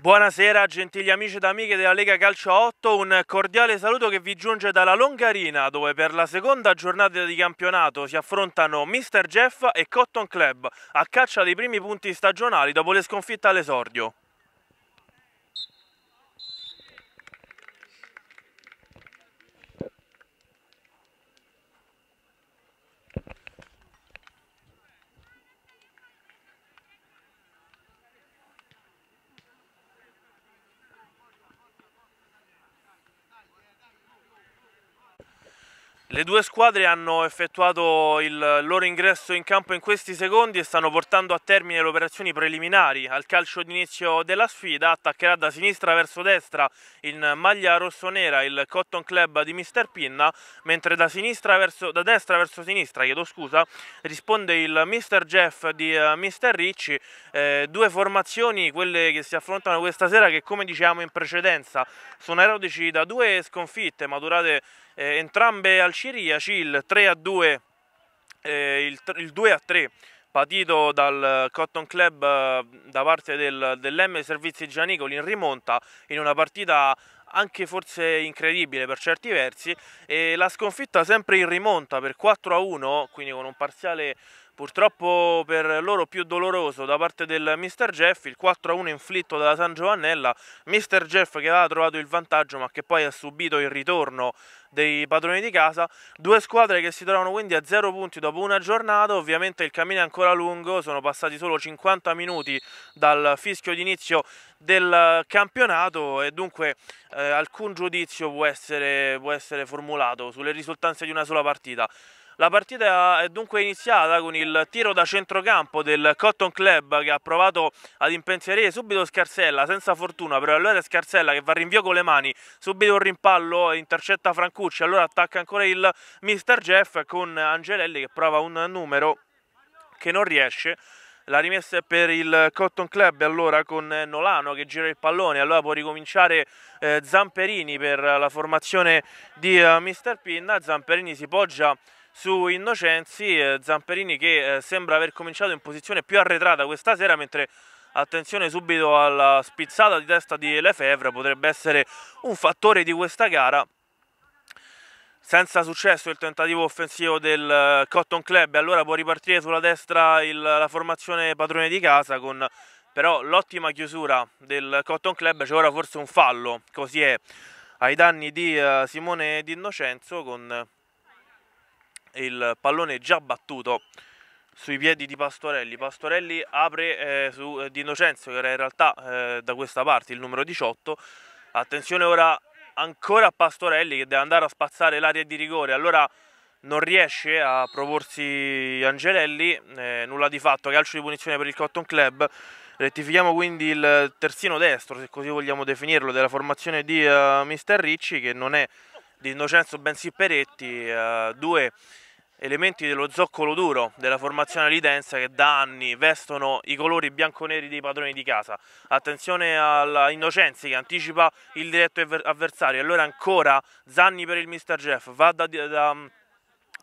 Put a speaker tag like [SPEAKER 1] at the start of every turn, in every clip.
[SPEAKER 1] Buonasera gentili amici ed amiche della Lega Calcio 8, un cordiale saluto che vi giunge dalla Longarina dove per la seconda giornata di campionato si affrontano Mr. Jeff e Cotton Club a caccia dei primi punti stagionali dopo le sconfitte all'esordio. Le due squadre hanno effettuato il loro ingresso in campo in questi secondi e stanno portando a termine le operazioni preliminari. Al calcio d'inizio della sfida attaccherà da sinistra verso destra in maglia rossonera il Cotton Club di Mr. Pinna, mentre da, verso, da destra verso sinistra scusa, risponde il Mr. Jeff di eh, Mr. Ricci. Eh, due formazioni, quelle che si affrontano questa sera, che come dicevamo in precedenza sono erodici da due sconfitte maturate eh, entrambe Ciriaci, il 3 a 2, eh, il, il 2 a 3 patito dal Cotton Club eh, da parte del, dell'M Servizi Gianicoli in rimonta in una partita anche forse incredibile per certi versi e la sconfitta sempre in rimonta per 4 a 1 quindi con un parziale Purtroppo per loro più doloroso da parte del Mr. Jeff, il 4-1 inflitto dalla San Giovannella, Mr. Jeff che aveva trovato il vantaggio ma che poi ha subito il ritorno dei padroni di casa, due squadre che si trovano quindi a 0 punti dopo una giornata, ovviamente il cammino è ancora lungo, sono passati solo 50 minuti dal fischio d'inizio del campionato e dunque eh, alcun giudizio può essere, può essere formulato sulle risultanze di una sola partita. La partita è dunque iniziata con il tiro da centrocampo del Cotton Club che ha provato ad impensierire subito Scarsella senza fortuna, però allora Scarsella che va rinvio con le mani, subito un rimpallo, intercetta Francucci, allora attacca ancora il mister Jeff con Angelelli che prova un numero che non riesce. La rimessa è per il Cotton Club allora con Nolano che gira il pallone, allora può ricominciare eh, Zamperini per la formazione di eh, Mister Pinna, Zamperini si poggia su Innocenzi, eh, Zamperini che eh, sembra aver cominciato in posizione più arretrata questa sera mentre attenzione subito alla spizzata di testa di Lefebvre, potrebbe essere un fattore di questa gara. Senza successo il tentativo offensivo del eh, Cotton Club, allora può ripartire sulla destra il, la formazione padrone di casa con però l'ottima chiusura del Cotton Club, c'è ora forse un fallo, così è, ai danni di uh, Simone D'Innocenzo con il pallone già battuto sui piedi di Pastorelli. Pastorelli apre eh, su eh, Di Innocenzo, che era in realtà eh, da questa parte il numero 18. Attenzione ora ancora a Pastorelli che deve andare a spazzare l'area di rigore. Allora non riesce a proporsi Angelelli, eh, nulla di fatto, calcio di punizione per il Cotton Club. Rettifichiamo quindi il terzino destro, se così vogliamo definirlo, della formazione di uh, Mister Ricci che non è di Innocenzo Bensì Peretti, eh, due elementi dello zoccolo duro della formazione lidenza che da anni vestono i colori bianconeri dei padroni di casa. Attenzione alla Innocenzi che anticipa il diretto avversario. Allora ancora Zanni per il Mr. Jeff, va da, da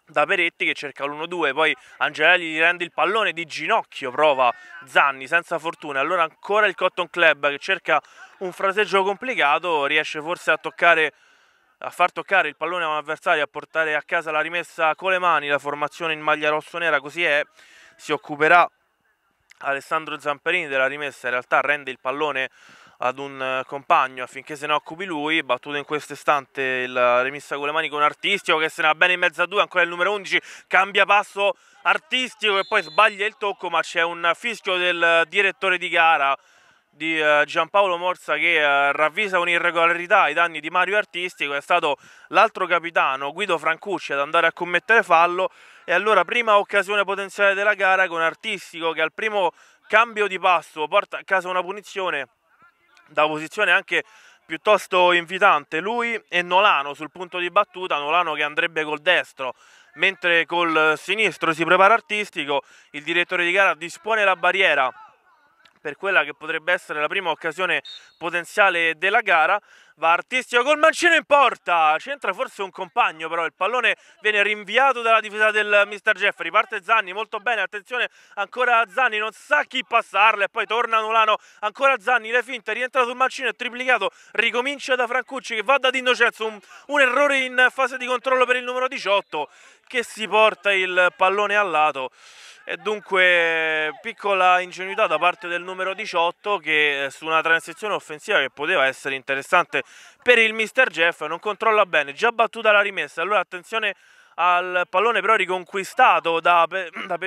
[SPEAKER 1] da Peretti che cerca l'1-2, poi Angelelli gli rende il pallone di ginocchio, prova Zanni senza fortuna, allora ancora il Cotton Club che cerca un fraseggio complicato, riesce forse a toccare a far toccare il pallone a un avversario, a portare a casa la rimessa con le mani, la formazione in maglia rossonera così è, si occuperà Alessandro Zamperini della rimessa, in realtà rende il pallone ad un eh, compagno affinché se ne occupi lui, battuto in questo istante la eh, rimessa con le mani con Artistico che se ne va bene in mezzo a due, ancora il numero 11, cambia passo Artistico e poi sbaglia il tocco ma c'è un fischio del eh, direttore di gara di eh, Giampaolo Morsa che eh, ravvisa un'irregolarità ai danni di Mario Artistico, è stato l'altro capitano Guido Francucci ad andare a commettere fallo e allora prima occasione potenziale della gara con Artistico che al primo cambio di passo porta a casa una punizione da posizione anche piuttosto invitante lui e Nolano sul punto di battuta, Nolano che andrebbe col destro mentre col sinistro si prepara artistico, il direttore di gara dispone la barriera per quella che potrebbe essere la prima occasione potenziale della gara. Va artistico col mancino in porta, c'entra forse un compagno però, il pallone viene rinviato dalla difesa del mister Jeffrey, parte Zanni molto bene, attenzione ancora Zanni, non sa chi passarla e poi torna Nolano, ancora Zanni, le finte, rientra sul mancino, è triplicato, ricomincia da Francucci che va da Di un, un errore in fase di controllo per il numero 18 che si porta il pallone al lato e dunque piccola ingenuità da parte del numero 18 che eh, su una transizione offensiva che poteva essere interessante per il mister Jeff non controlla bene, già battuta la rimessa, allora attenzione al pallone però riconquistato da, da,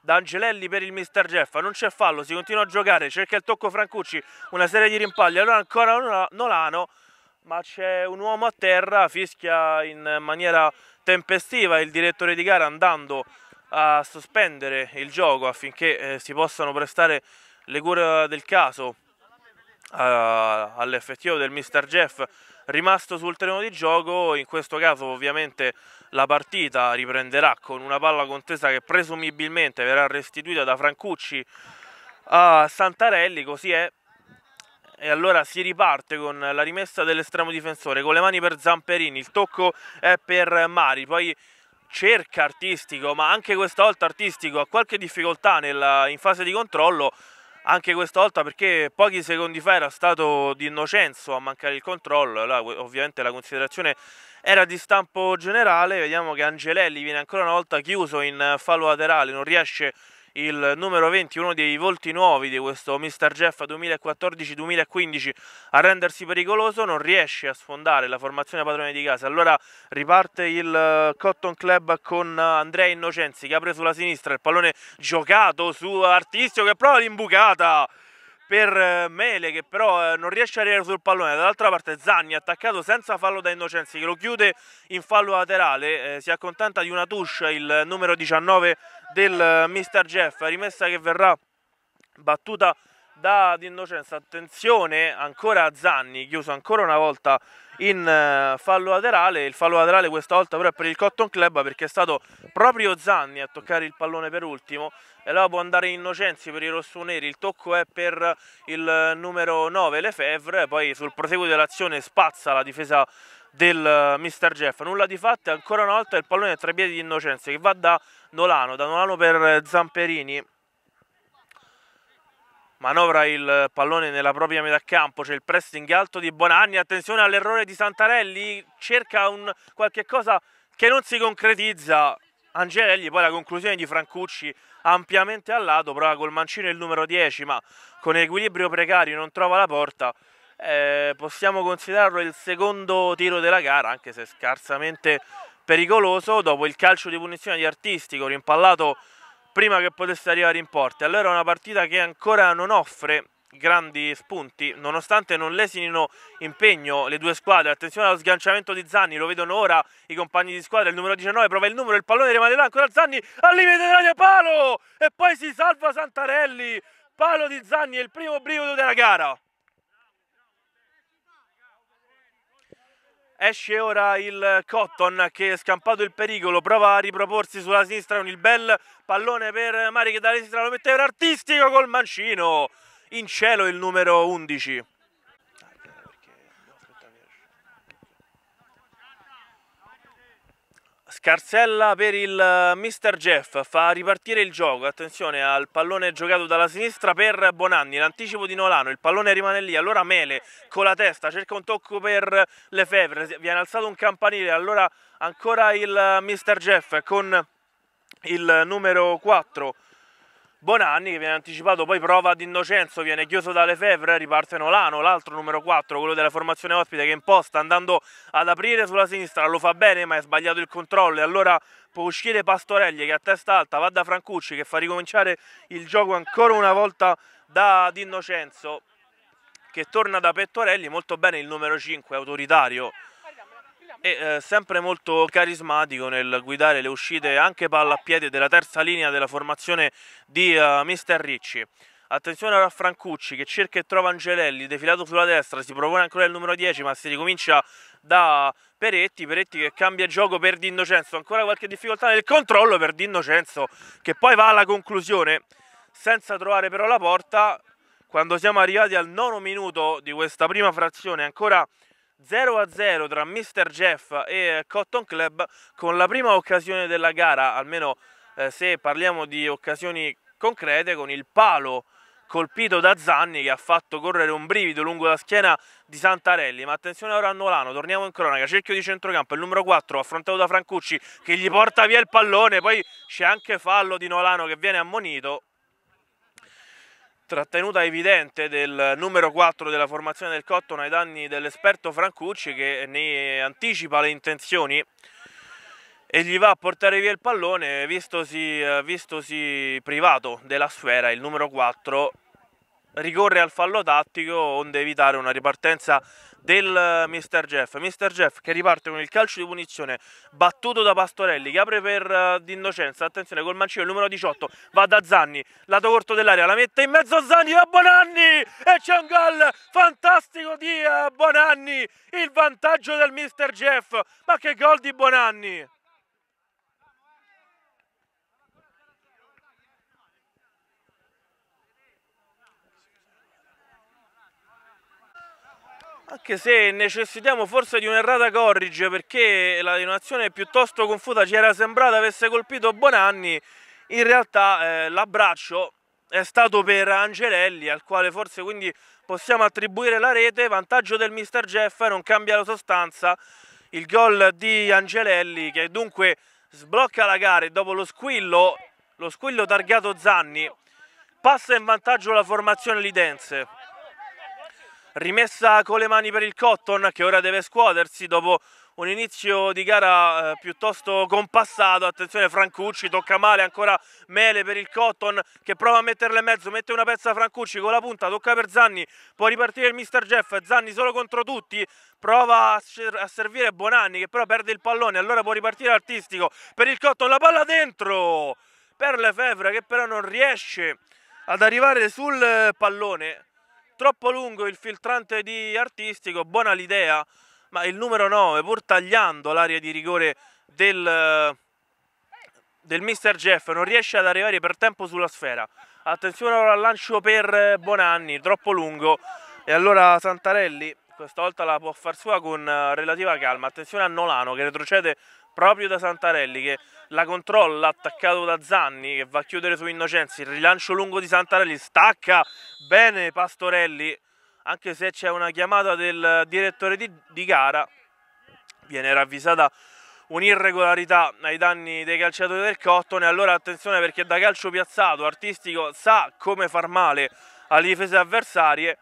[SPEAKER 1] da Angelelli per il mister Jeff non c'è fallo, si continua a giocare, cerca il tocco Francucci, una serie di rimpalli, allora ancora Nolano, ma c'è un uomo a terra, fischia in maniera tempestiva il direttore di gara andando a sospendere il gioco affinché eh, si possano prestare le cure del caso all'effettivo del Mr. Jeff rimasto sul terreno di gioco in questo caso ovviamente la partita riprenderà con una palla contesa che presumibilmente verrà restituita da Francucci a Santarelli così è e allora si riparte con la rimessa dell'estremo difensore con le mani per Zamperini il tocco è per Mari poi cerca artistico, ma anche questa volta artistico ha qualche difficoltà nella, in fase di controllo, anche questa volta perché pochi secondi fa era stato di Innocenzo a mancare il controllo, là, ovviamente la considerazione era di stampo generale, vediamo che Angelelli viene ancora una volta chiuso in eh, fallo laterale, non riesce a il numero 20, uno dei volti nuovi di questo Mr. Jeff 2014-2015 a rendersi pericoloso, non riesce a sfondare la formazione padrone di casa. Allora riparte il eh, Cotton Club con eh, Andrea Innocenzi che apre sulla sinistra il pallone giocato su Artistio che prova l'imbucata per eh, Mele che però eh, non riesce a arrivare sul pallone, dall'altra parte Zanni attaccato senza fallo da Innocenzi che lo chiude in fallo laterale, eh, si accontenta di una touche il numero 19 del eh, Mr. Jeff, rimessa che verrà battuta da Innocenzi attenzione ancora a Zanni, chiuso ancora una volta in fallo laterale, il fallo laterale questa volta però è per il Cotton Club perché è stato proprio Zanni a toccare il pallone per ultimo e allora può andare Innocenzi per i rossoneri, il tocco è per il numero 9 Lefebvre, poi sul proseguo dell'azione spazza la difesa del eh, mister Jeff, nulla di fatto e ancora una volta il pallone è tra i piedi di Innocenzi che va da Nolano, da Nolano per eh, Zamperini manovra il pallone nella propria metà campo, c'è il pressing alto di Bonanni, attenzione all'errore di Santarelli, cerca un qualche cosa che non si concretizza, Angelelli poi la conclusione di Francucci ampiamente al lato, prova col mancino il numero 10, ma con equilibrio precario non trova la porta. Eh, possiamo considerarlo il secondo tiro della gara, anche se scarsamente pericoloso, dopo il calcio di punizione di Artistico, rimpallato prima che potesse arrivare in porta. Allora è una partita che ancora non offre grandi spunti, nonostante non lesinino impegno le due squadre. Attenzione allo sganciamento di Zanni, lo vedono ora i compagni di squadra. Il numero 19 prova il numero, il pallone rimane là ancora Zanni al limite dell'aria palo e poi si salva Santarelli. Palo di Zanni è il primo brivido della gara. Esce ora il Cotton che è scampato il pericolo, prova a riproporsi sulla sinistra con il bel pallone per Mari che dalla sinistra lo mette per artistico col mancino in cielo il numero 11. Scarsella per il eh, Mr. Jeff, fa ripartire il gioco, attenzione al pallone giocato dalla sinistra per Bonanni, l'anticipo di Nolano, il pallone rimane lì, allora Mele con la testa cerca un tocco per Lefebvre, viene alzato un campanile, allora ancora il eh, Mr. Jeff con il numero 4 Bonanni che viene anticipato, poi prova d'Innocenzo, viene chiuso dalle Fevre, riparte Nolano, l'altro numero 4, quello della formazione ospite che imposta andando ad aprire sulla sinistra, lo fa bene ma è sbagliato il controllo e allora può uscire Pastorelli che a testa alta va da Francucci che fa ricominciare il gioco ancora una volta da D'Innocenzo che torna da Pettorelli, molto bene il numero 5 autoritario e eh, sempre molto carismatico nel guidare le uscite anche palla a piedi della terza linea della formazione di eh, Mister Ricci. Attenzione a Francucci che cerca e trova Angelelli, defilato sulla destra, si propone ancora il numero 10 ma si ricomincia da Peretti, Peretti che cambia gioco per D'Innocenzo, ancora qualche difficoltà nel controllo per D'Innocenzo che poi va alla conclusione senza trovare però la porta. Quando siamo arrivati al nono minuto di questa prima frazione ancora 0 a 0 tra Mr. Jeff e Cotton Club con la prima occasione della gara, almeno eh, se parliamo di occasioni concrete, con il palo colpito da Zanni che ha fatto correre un brivido lungo la schiena di Santarelli, ma attenzione ora a Nolano, torniamo in cronaca, cerchio di centrocampo, il numero 4 affrontato da Francucci che gli porta via il pallone, poi c'è anche fallo di Nolano che viene ammonito, trattenuta evidente del numero 4 della formazione del Cotton ai danni dell'esperto Francucci che ne anticipa le intenzioni e gli va a portare via il pallone vistosi, eh, vistosi privato della sfera il numero 4 ricorre al fallo tattico onde evitare una ripartenza del eh, Mr. Jeff. Mr. Jeff che riparte con il calcio di punizione battuto da Pastorelli che apre per uh, d'innocenza. Attenzione col mancino il numero 18 va da Zanni, lato corto dell'area, la mette in mezzo Zanni va Bonanni e c'è un gol fantastico di uh, Bonanni, il vantaggio del Mr. Jeff. Ma che gol di Bonanni! anche se necessitiamo forse di un'errata corrige perché la denominazione piuttosto confusa ci era sembrata avesse colpito Bonanni, in realtà eh, l'abbraccio è stato per Angelelli al quale forse quindi possiamo attribuire la rete, vantaggio del mister Jeff, non cambia la sostanza, il gol di Angelelli che dunque sblocca la gara e dopo lo squillo, lo squillo targato Zanni, passa in vantaggio la formazione lidense rimessa con le mani per il Cotton che ora deve scuotersi dopo un inizio di gara eh, piuttosto compassato, attenzione Francucci, tocca male ancora Mele per il Cotton che prova a metterle in mezzo, mette una pezza Francucci con la punta, tocca per Zanni, può ripartire il Mr. Jeff, Zanni solo contro tutti, prova a, a servire Bonanni che però perde il pallone, allora può ripartire Artistico per il Cotton, la palla dentro per Lefevre che però non riesce ad arrivare sul eh, pallone Troppo lungo il filtrante di artistico, buona l'idea, ma il numero 9, pur tagliando l'area di rigore del, del mister Jeff, non riesce ad arrivare per tempo sulla sfera. Attenzione ora al lancio per Bonanni, troppo lungo. E allora Santarelli questa volta la può far sua con relativa calma. Attenzione a Nolano che retrocede proprio da Santarelli che la controlla attaccato da Zanni che va a chiudere su Innocenzi, il rilancio lungo di Santarelli, stacca bene Pastorelli anche se c'è una chiamata del direttore di, di gara viene ravvisata un'irregolarità ai danni dei calciatori del Cotton e allora attenzione perché da calcio piazzato, artistico, sa come far male alle difese avversarie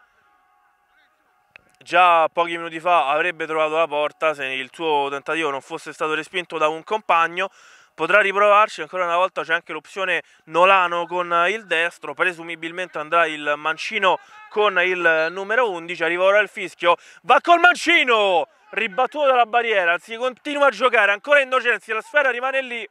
[SPEAKER 1] già pochi minuti fa avrebbe trovato la porta se il suo tentativo non fosse stato respinto da un compagno potrà riprovarci ancora una volta c'è anche l'opzione Nolano con il destro presumibilmente andrà il mancino con il numero 11 arriva ora il fischio va col mancino ribattuto dalla barriera si continua a giocare ancora Innocenzi la sfera rimane lì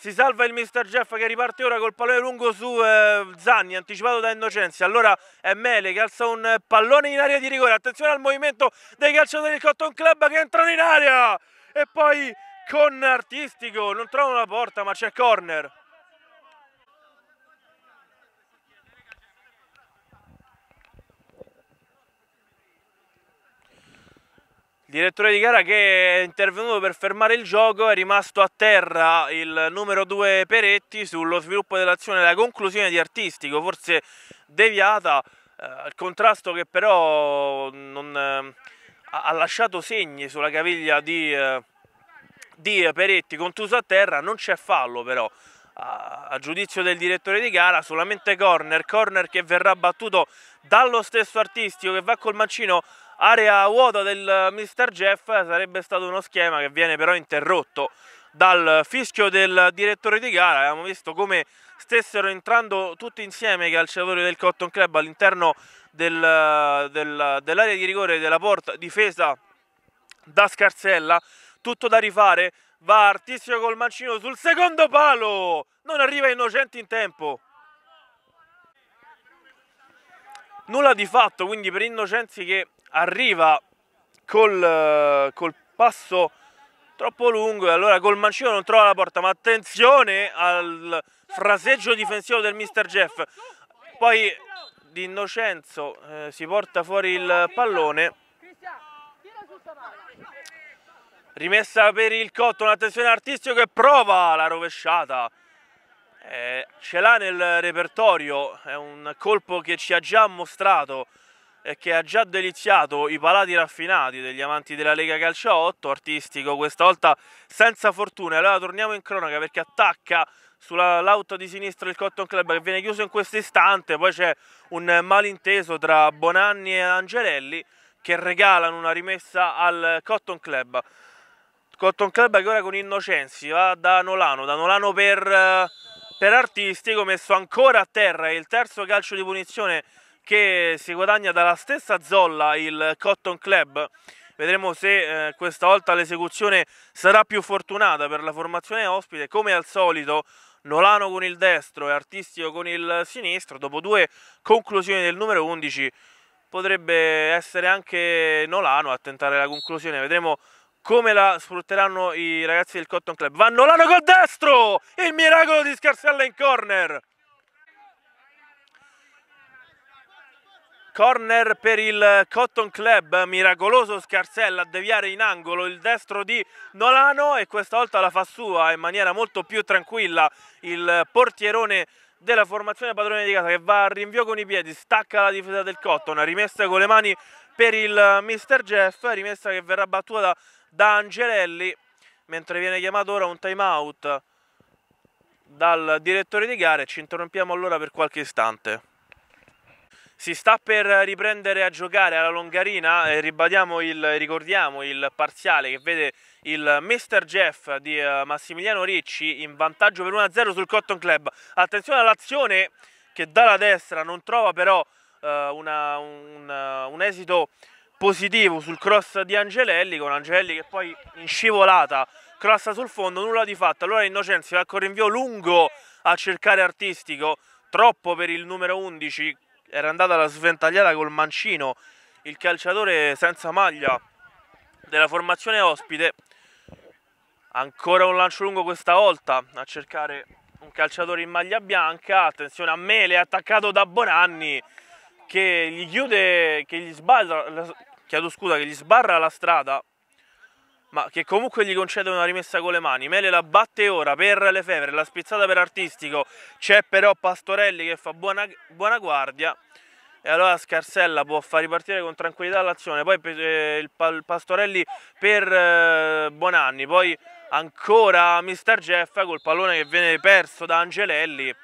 [SPEAKER 1] si salva il mister Jeff che riparte ora col pallone lungo su eh, Zanni, anticipato da Innocenzi. Allora è Mele che alza un pallone in area di rigore. Attenzione al movimento dei calciatori del Cotton Club che entrano in area. E poi con Artistico non trovano la porta ma c'è corner. Il direttore di gara che è intervenuto per fermare il gioco è rimasto a terra il numero 2 Peretti sullo sviluppo dell'azione, la conclusione di Artistico, forse deviata, eh, contrasto che però non, eh, ha lasciato segni sulla caviglia di, eh, di Peretti, contuso a terra, non c'è fallo però. A, a giudizio del direttore di gara solamente corner, corner che verrà battuto dallo stesso artistico che va col mancino area vuota del eh, Mr. Jeff sarebbe stato uno schema che viene però interrotto dal fischio del direttore di gara, abbiamo visto come stessero entrando tutti insieme i calciatori del Cotton Club all'interno del, eh, del, dell'area di rigore della porta difesa da Scarsella, tutto da rifare, va Artissimo col mancino sul secondo palo, non arriva Innocenti in tempo. Nulla di fatto, quindi per Innocenzi che arriva col, col passo troppo lungo e allora col mancino non trova la porta, ma attenzione al fraseggio difensivo del mister Jeff. Poi di Innocenzo eh, si porta fuori il pallone. Rimessa per il cotto attenzione Artistio che prova la rovesciata. Eh, ce l'ha nel repertorio, è un colpo che ci ha già mostrato che ha già deliziato i palati raffinati degli amanti della Lega Calcio 8, artistico questa volta senza fortuna. Allora torniamo in cronaca perché attacca sull'auto di sinistra il Cotton Club che viene chiuso in questo istante, poi c'è un malinteso tra Bonanni e Angelelli che regalano una rimessa al Cotton Club. Cotton Club che ora con Innocenzi va da Nolano, da Nolano per, eh, per artistico, messo ancora a terra il terzo calcio di punizione che si guadagna dalla stessa zolla il Cotton Club. Vedremo se eh, questa volta l'esecuzione sarà più fortunata per la formazione ospite. Come al solito Nolano con il destro e Artistico con il sinistro. Dopo due conclusioni del numero 11 potrebbe essere anche Nolano a tentare la conclusione. Vedremo come la sfrutteranno i ragazzi del Cotton Club. Va Nolano col destro! Il miracolo di Scarsella in corner! corner per il Cotton Club, miracoloso Scarsella a deviare in angolo il destro di Nolano e questa volta la fa sua in maniera molto più tranquilla il portierone della formazione padrone di casa che va a rinvio con i piedi, stacca la difesa del Cotton, rimessa con le mani per il Mr. Jeff, rimessa che verrà battuta da Angelelli mentre viene chiamato ora un time out dal direttore di gara e ci interrompiamo allora per qualche istante. Si sta per riprendere a giocare alla Longarina, eh, il, ricordiamo il parziale che vede il Mr. Jeff di eh, Massimiliano Ricci in vantaggio per 1-0 sul Cotton Club. Attenzione all'azione che dalla destra non trova però eh, una, un, eh, un, esito positivo sul cross di Angelelli, con Angelelli che poi in scivolata crossa sul fondo, nulla di fatto. Allora Innocenzi va con rinvio lungo a cercare artistico, troppo per il numero 11 era andata alla sventagliata col mancino il calciatore senza maglia della formazione ospite ancora un lancio lungo questa volta a cercare un calciatore in maglia bianca attenzione a Mele attaccato da Bonanni che gli chiude che gli sbarra, chiedo scusa, che gli sbarra la strada ma che comunque gli concede una rimessa con le mani. Mele la batte ora per Lefebvre la spizzata per Artistico, c'è però Pastorelli che fa buona, buona, guardia e allora Scarsella può far ripartire con tranquillità l'azione, poi eh, il, il, Pastorelli per eh, Buonanni, poi ancora Mr. Jeff col pallone che viene perso da Angelelli,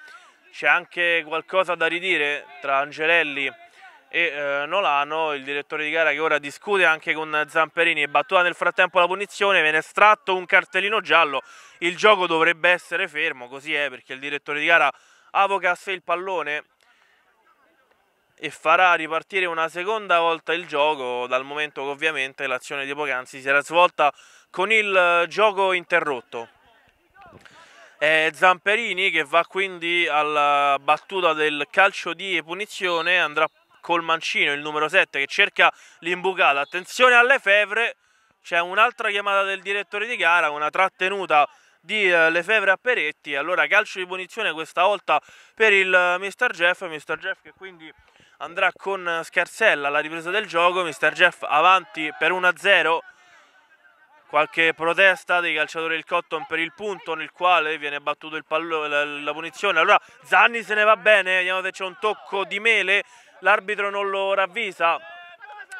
[SPEAKER 1] c'è anche qualcosa da ridire tra Angelelli e eh, Nolano, il direttore di gara che ora discute anche con Zamperini e battuta nel frattempo la punizione, viene estratto un cartellino giallo, il gioco dovrebbe essere fermo, così è perché il direttore di gara avoca a sé il pallone e farà ripartire una seconda volta il gioco dal momento che ovviamente l'azione di Pocanzi si era svolta con il eh, gioco interrotto. È Zamperini che va quindi alla battuta del calcio di punizione, andrà col mancino, il numero 7 che cerca l'imbucata. Attenzione alle fevre, c'è un'altra chiamata del direttore di gara, una trattenuta di eh, Lefebvre a Peretti. Allora calcio di punizione questa volta per il eh, Mr. Jeff, Mr. Jeff che quindi andrà con eh, Scarsella alla ripresa del gioco, Mr. Jeff avanti per 1-0. Qualche protesta dei calciatori del Cotton per il punto nel quale viene battuto la, la punizione. Allora Zanni se ne va bene, vediamo se c'è un tocco di mele l'arbitro non lo ravvisa,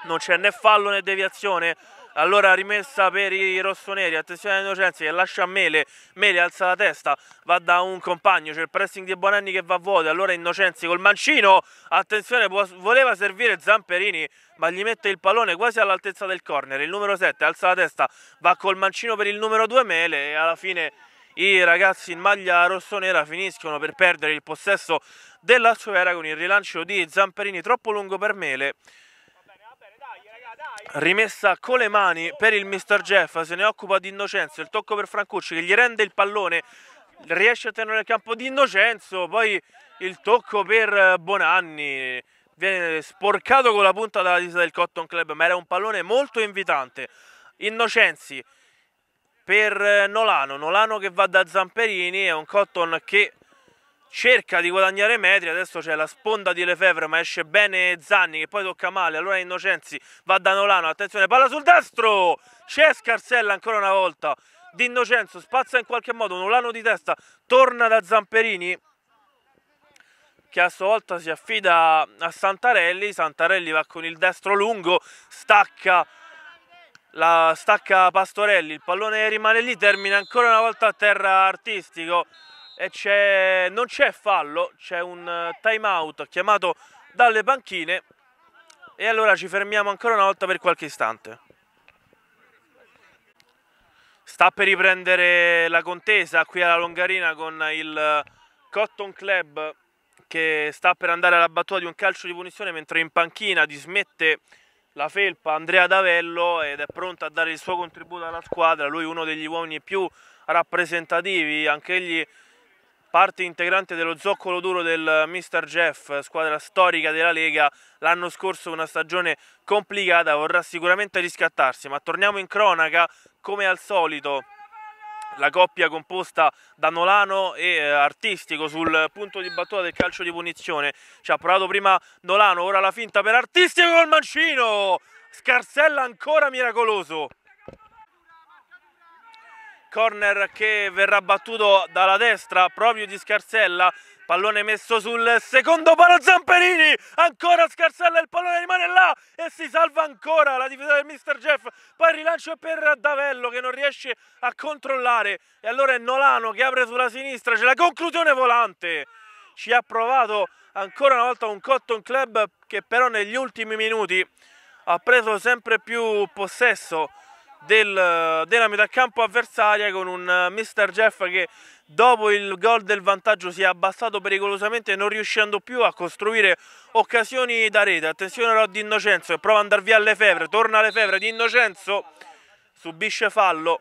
[SPEAKER 1] non c'è né fallo né deviazione, allora rimessa per i rossoneri, attenzione a Innocenzi che lascia Mele, Mele alza la testa, va da un compagno, c'è il pressing di Bonanni che va vuoto, allora Innocenzi col mancino, attenzione voleva servire Zamperini ma gli mette il pallone quasi all'altezza del corner, il numero 7 alza la testa, va col mancino per il numero 2 Mele e alla fine i ragazzi in maglia rossonera finiscono per perdere il possesso della sfera con il rilancio di Zamperini troppo lungo per Mele rimessa con le mani per il mister Jeff se ne occupa di Innocenzo il tocco per Francucci che gli rende il pallone riesce a tenere il campo di Innocenzo poi il tocco per Bonanni viene sporcato con la punta della disa del Cotton Club ma era un pallone molto invitante Innocenzi per eh, Nolano, Nolano che va da Zamperini, è un Cotton che cerca di guadagnare metri, adesso c'è la sponda di Lefebvre ma esce bene Zanni che poi tocca male, allora Innocenzi va da Nolano, attenzione, palla sul destro, c'è Scarsella ancora una volta, Di Innocenzo spazza in qualche modo, Nolano di testa, torna da Zamperini che a sua volta si affida a Santarelli, Santarelli va con il destro lungo, stacca la stacca Pastorelli, il pallone rimane lì, termina ancora una volta a terra artistico e non c'è fallo, c'è un eh, time out chiamato dalle panchine e allora ci fermiamo ancora una volta per qualche istante. Sta per riprendere la contesa qui alla Longarina con il eh, Cotton Club che sta per andare alla battuta di un calcio di punizione mentre in panchina dismette la felpa Andrea Davello ed è pronto a dare il suo contributo alla squadra, lui è uno degli uomini più rappresentativi, anch'egli parte integrante dello zoccolo duro del Mr. Jeff, squadra storica della Lega, l'anno scorso una stagione complicata, vorrà sicuramente riscattarsi, ma torniamo in cronaca come al solito la coppia composta da Nolano e eh, Artistico sul punto di battuta del calcio di punizione. Ci ha provato prima Nolano, ora la finta per Artistico col mancino. Scarsella ancora miracoloso. Corner che verrà battuto dalla destra proprio di Scarsella Pallone messo sul secondo palo Zamperini, ancora scarsella, il pallone rimane là e si salva ancora la difesa del mister Jeff, poi rilancio per Davello che non riesce a controllare e allora è Nolano che apre sulla sinistra, c'è la conclusione volante, ci ha provato ancora una volta un Cotton Club che però negli ultimi minuti ha preso sempre più possesso del, della metà campo avversaria con un Mr. Jeff che dopo il gol del vantaggio si è abbassato pericolosamente non riuscendo più a costruire occasioni da rete. Attenzione però Di Innocenzo che prova ad andare via alle fevre, torna alle fevre Di Innocenzo, subisce fallo.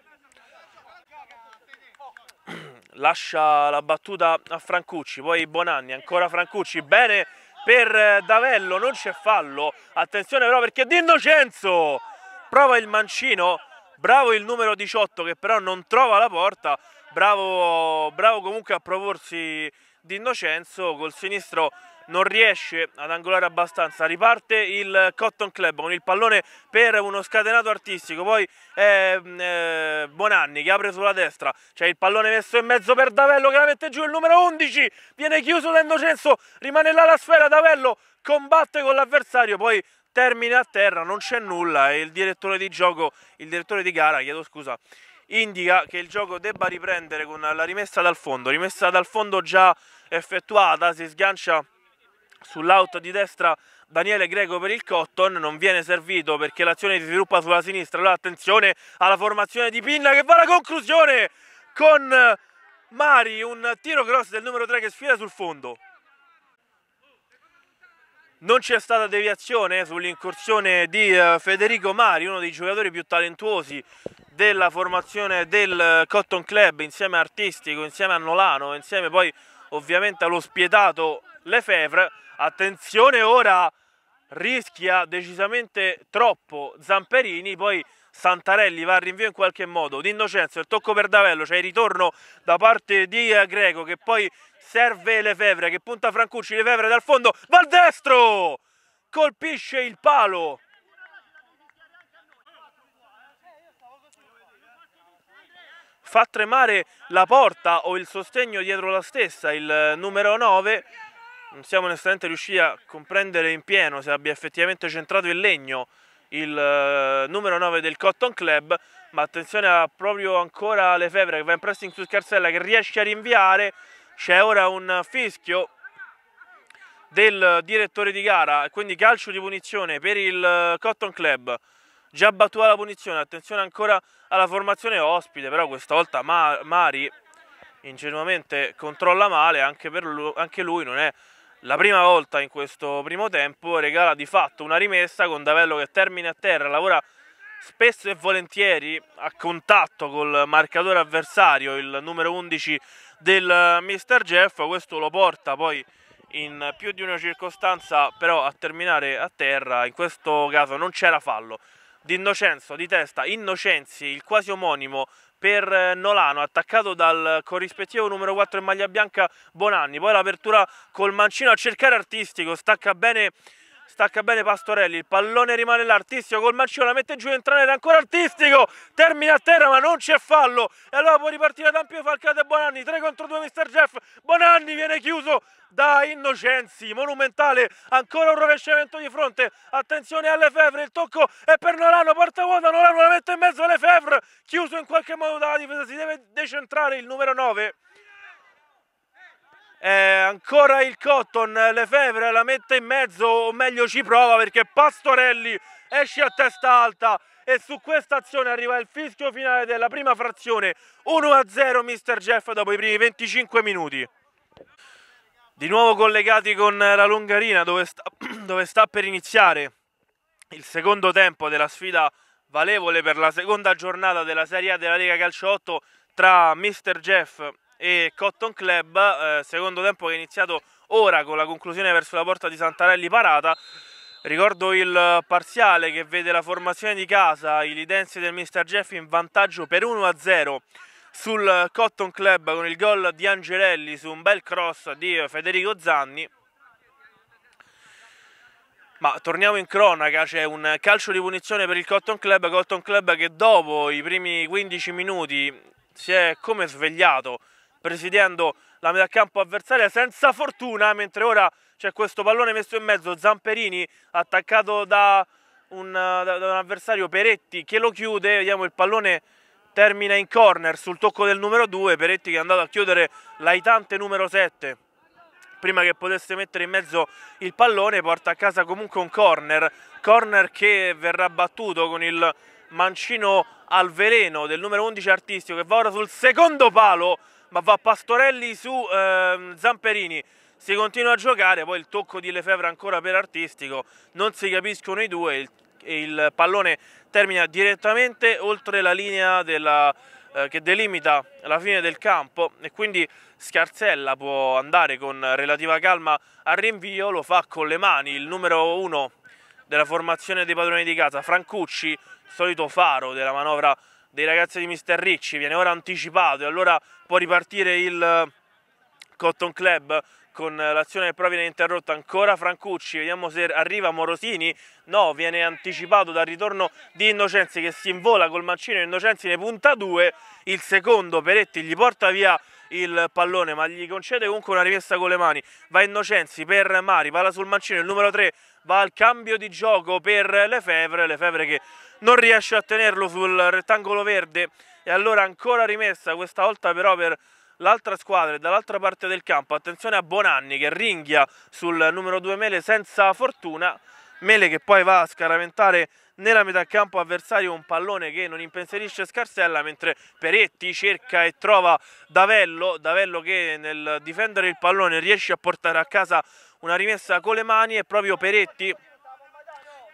[SPEAKER 1] Lascia la battuta a Francucci, poi Bonanni, ancora Francucci, bene per Davello, non c'è fallo. Attenzione però perché Di Innocenzo prova il mancino, bravo il numero 18 che però non trova la porta bravo, bravo comunque a proporsi di Innocenzo, col sinistro non riesce ad angolare abbastanza, riparte il Cotton Club con il pallone per uno scatenato artistico, poi è ehm, eh, Bonanni che apre sulla destra, c'è il pallone messo in mezzo per Davello che la mette giù, il numero 11 viene chiuso da Innocenzo, rimane là la sfera, Davello combatte con l'avversario, poi termina a terra, non c'è nulla e il direttore di gioco, il direttore di gara, chiedo scusa, indica che il gioco debba riprendere con la rimessa dal fondo, rimessa dal fondo già effettuata, si sgancia sull'out di destra Daniele Greco per il Cotton, non viene servito perché l'azione si sviluppa sulla sinistra, allora attenzione alla formazione di Pinna che va alla conclusione con Mari, un tiro cross del numero 3 che sfida sul fondo. Non c'è stata deviazione sull'incursione di eh, Federico Mari, uno dei giocatori più talentuosi della formazione del eh, Cotton Club insieme a Artistico, insieme a Nolano, insieme poi ovviamente allo spietato Lefebvre. Attenzione ora, rischia decisamente troppo Zamperini, poi Santarelli va a rinvio in qualche modo, D'Innocenzo, il tocco per Davello, c'è cioè il ritorno da parte di eh, Greco che poi serve Lefebvre che punta Francucci, Lefebvre dal fondo, va al destro! Colpisce il palo fa tremare la porta o il sostegno dietro la stessa, il eh, numero 9, non siamo onestamente riusciti a comprendere in pieno se abbia effettivamente centrato il legno il eh, numero 9 del Cotton Club, ma attenzione a proprio ancora Lefebvre che va in pressing su Scarsella che riesce a rinviare, c'è ora un fischio del direttore di gara, quindi calcio di punizione per il eh, Cotton Club. Già battuta la punizione, attenzione ancora alla formazione ospite, però questa volta Mari ingenuamente controlla male, anche, lui, anche lui non è la prima volta in questo primo tempo, regala di fatto una rimessa con Davello che termina a terra, lavora spesso e volentieri a contatto col marcatore avversario, il numero 11 del eh, Mr. Jeff, questo lo porta poi in più di una circostanza però a terminare a terra, in questo caso non c'era fallo, di Innocenzo di testa, Innocenzi, il quasi omonimo per eh, Nolano, attaccato dal corrispettivo numero 4 in maglia bianca Bonanni, poi l'apertura col mancino a cercare artistico, stacca bene stacca bene Pastorelli, il pallone rimane l'artistico col mancino la mette giù, entra nera, ancora Artistico, termina a terra ma non c'è fallo e allora può ripartire D'Ampio, Falcate e Bonanni, 3 contro 2 Mr. Jeff, Bonanni viene chiuso da Innocenzi, monumentale, ancora un rovesciamento di fronte, attenzione alle Fevre, il tocco è per Nolano, porta vuota, Nolano la mette in mezzo alle Fevre, chiuso in qualche modo dalla difesa, si deve decentrare il numero 9. Eh, ancora il Cotton, Lefebvre la mette in mezzo, o meglio ci prova perché Pastorelli esce a testa alta e su questa azione arriva il fischio finale della prima frazione 1-0 Mr. Jeff dopo i primi 25 minuti. Di nuovo collegati con la Longarina dove sta, dove sta per iniziare il secondo tempo della sfida valevole per la seconda giornata della Serie A della Lega Calcio 8 tra Mr. Jeff e Cotton Club, eh, secondo tempo che è iniziato ora con la conclusione verso la porta di Santarelli parata. Ricordo il parziale che vede la formazione di casa, i lidensi del Mr. Jeff in vantaggio per 1-0 sul Cotton Club con il gol di Angelelli su un bel cross di Federico Zanni. Ma torniamo in cronaca, c'è un calcio di punizione per il Cotton Club, Cotton Club che dopo i primi 15 minuti si è come svegliato presidendo la metà campo avversaria senza fortuna, mentre ora c'è questo pallone messo in mezzo, Zamperini attaccato da un, da un avversario Peretti che lo chiude, vediamo il pallone termina in corner sul tocco del numero 2, Peretti che è andato a chiudere l'aitante numero 7 prima che potesse mettere in mezzo il pallone porta a casa comunque un corner corner che verrà battuto con il mancino al veleno del numero 11 artistico che va ora sul secondo palo ma va Pastorelli su eh, Zamperini. Si continua a giocare, poi il tocco di Lefebvre ancora per artistico, non si capiscono i due il, il pallone termina direttamente oltre la linea della, eh, che delimita la fine del campo e quindi Scarzella può andare con relativa calma al rinvio, lo fa con le mani il numero uno della formazione dei padroni di casa, Francucci, solito faro della manovra dei ragazzi di Mister Ricci, viene ora anticipato e allora può ripartire il eh, Cotton Club con eh, l'azione che però viene interrotta ancora Francucci, vediamo se arriva Morosini, no, viene anticipato dal ritorno di Innocenzi che si invola col mancino, Innocenzi ne punta due, il secondo Peretti gli porta via il pallone ma gli concede comunque una rimessa con le mani, va Innocenzi per Mari, palla sul mancino, il numero 3 va al cambio di gioco per Lefebvre, Lefebvre che non riesce a tenerlo sul rettangolo verde e allora ancora rimessa questa volta però per l'altra squadra e dall'altra parte del campo attenzione a Bonanni che ringhia sul numero 2 Mele senza fortuna Mele che poi va a scaraventare nella metà campo avversario un pallone che non impensierisce Scarsella mentre Peretti cerca e trova Davello, Davello che nel difendere il pallone riesce a portare a casa una rimessa con le mani e proprio Peretti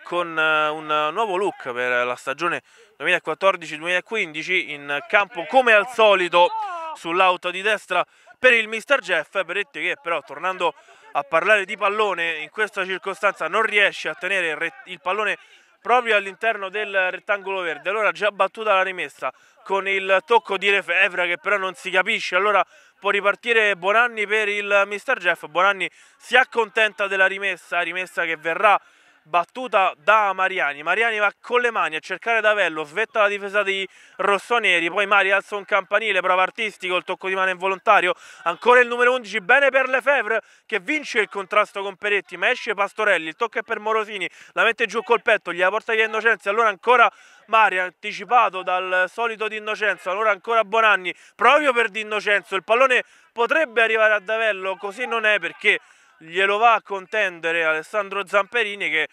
[SPEAKER 1] con eh, un nuovo look per la stagione 2014-2015 in campo come al solito sull'auto di destra per il mister Jeff Peretti che però tornando a parlare di pallone in questa circostanza non riesce a tenere il pallone proprio all'interno del rettangolo verde allora già battuta la rimessa con il tocco di Refevra che però non si capisce allora può ripartire Bonanni per il mister Jeff Bonanni si accontenta della rimessa rimessa che verrà battuta da Mariani, Mariani va con le mani a cercare Davello, svetta la difesa di Rossoneri, poi Mari alza un campanile, prova artistico, il tocco di mano involontario, ancora il numero 11, bene per Lefebvre che vince il contrasto con Peretti, ma esce Pastorelli, il tocco è per Morosini, la mette giù col petto, gliela porta via Innocenzi, allora ancora Mari anticipato dal solito di Innocenzo, allora ancora Bonanni, proprio per Di Innocenzo, il pallone potrebbe arrivare a Davello, così non è perché glielo va a contendere Alessandro Zamperini che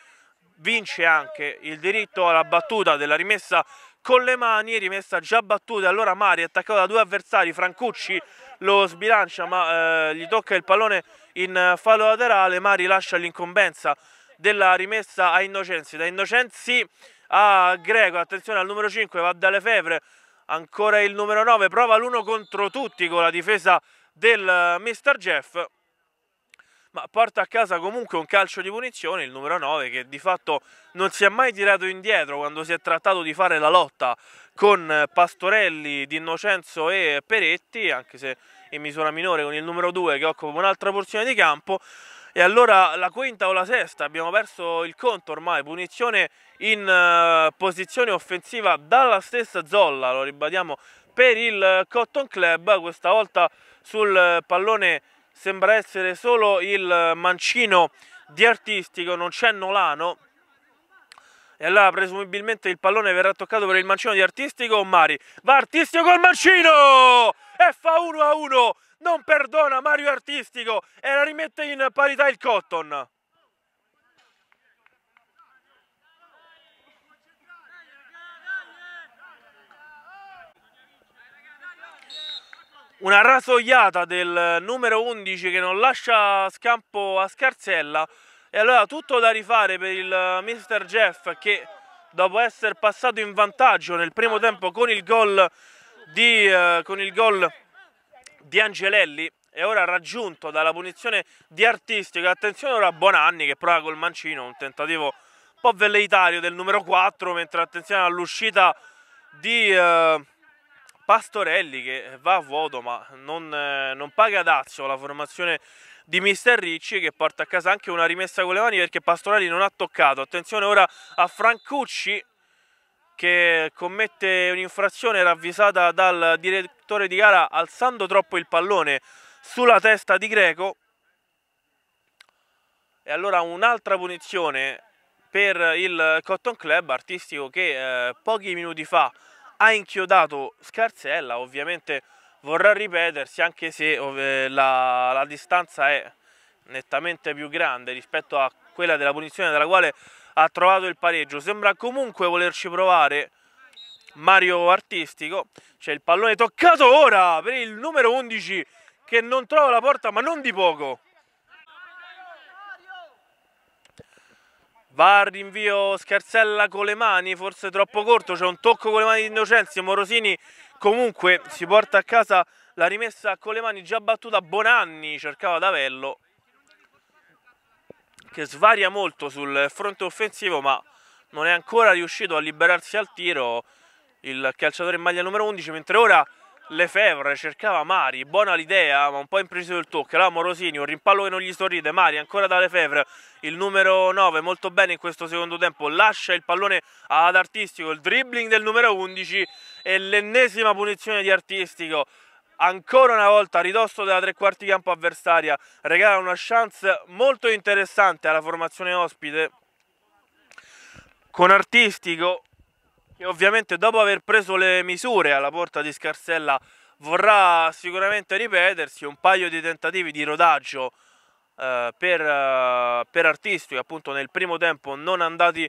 [SPEAKER 1] vince anche il diritto alla battuta della rimessa con le mani, rimessa già battuta, allora Mari attaccato da due avversari, Francucci lo sbilancia ma eh, gli tocca il pallone in eh, fallo laterale, Mari lascia l'incombenza della rimessa a Innocenzi, da Innocenzi a Greco, attenzione al numero 5 va dalle Fevre, ancora il numero 9, prova l'uno contro tutti con la difesa del eh, Mr. Jeff, ma porta a casa comunque un calcio di punizione, il numero 9 che di fatto non si è mai tirato indietro quando si è trattato di fare la lotta con eh, Pastorelli, Di Innocenzo e Peretti, anche se in misura minore con il numero 2 che occupa un'altra porzione di campo. E allora la quinta o la sesta, abbiamo perso il conto ormai, punizione in eh, posizione offensiva dalla stessa Zolla, lo ribadiamo, per il eh, Cotton Club, questa volta sul pallone sembra essere solo il mancino di artistico, non c'è Nolano. E allora presumibilmente il pallone verrà toccato per il mancino di artistico o Mari. Va artistico col mancino! E fa 1 a 1! Non perdona Mario Artistico e la rimette in parità il Cotton. Una rasoiata del numero 11 che non lascia scampo a Scarzella e allora tutto da rifare per il eh, mister Jeff che dopo essere passato in vantaggio nel primo tempo con il gol di, eh, il gol di Angelelli è ora raggiunto dalla punizione di Artistico. Attenzione ora a Bonanni che prova col mancino, un tentativo un po' velleitario del numero 4, mentre attenzione all'uscita di... Eh, Pastorelli che va a vuoto ma non, eh, non paga dazio la formazione di Mister Ricci che porta a casa anche una rimessa con le mani perché Pastorelli non ha toccato. Attenzione ora a Francucci che commette un'infrazione ravvisata dal direttore di gara alzando troppo il pallone sulla testa di Greco. E allora un'altra punizione per il Cotton Club artistico che eh, pochi minuti fa ha inchiodato Scarsella, ovviamente vorrà ripetersi anche se eh, la, la distanza è nettamente più grande rispetto a quella della punizione dalla quale ha trovato il pareggio. Sembra comunque volerci provare Mario Artistico. C'è il pallone toccato ora per il numero 11 che non trova la porta ma non di poco. va al rinvio Scarsella con le mani, forse troppo corto, c'è un tocco con le mani di Innocenzi, Morosini comunque si porta a casa la rimessa con le mani già battuta, Bonanni cercava D'Avello che svaria molto sul fronte offensivo ma non è ancora riuscito a liberarsi al tiro il calciatore in maglia numero 11 mentre ora Lefebvre cercava Mari, buona l'idea ma un po' impreso il tocco, là Morosini, un rimpallo che non gli sorride, Mari ancora da Lefebvre, il numero 9 molto bene in questo secondo tempo, lascia il pallone ad Artistico, il dribbling del numero 11 e l'ennesima punizione di Artistico, ancora una volta ridosso della tre quarti campo avversaria, regala una chance molto interessante alla formazione ospite con Artistico che ovviamente dopo aver preso le misure alla porta di Scarsella vorrà sicuramente ripetersi un paio di tentativi di rodaggio eh, per, eh, per Artisti, appunto nel primo tempo non andati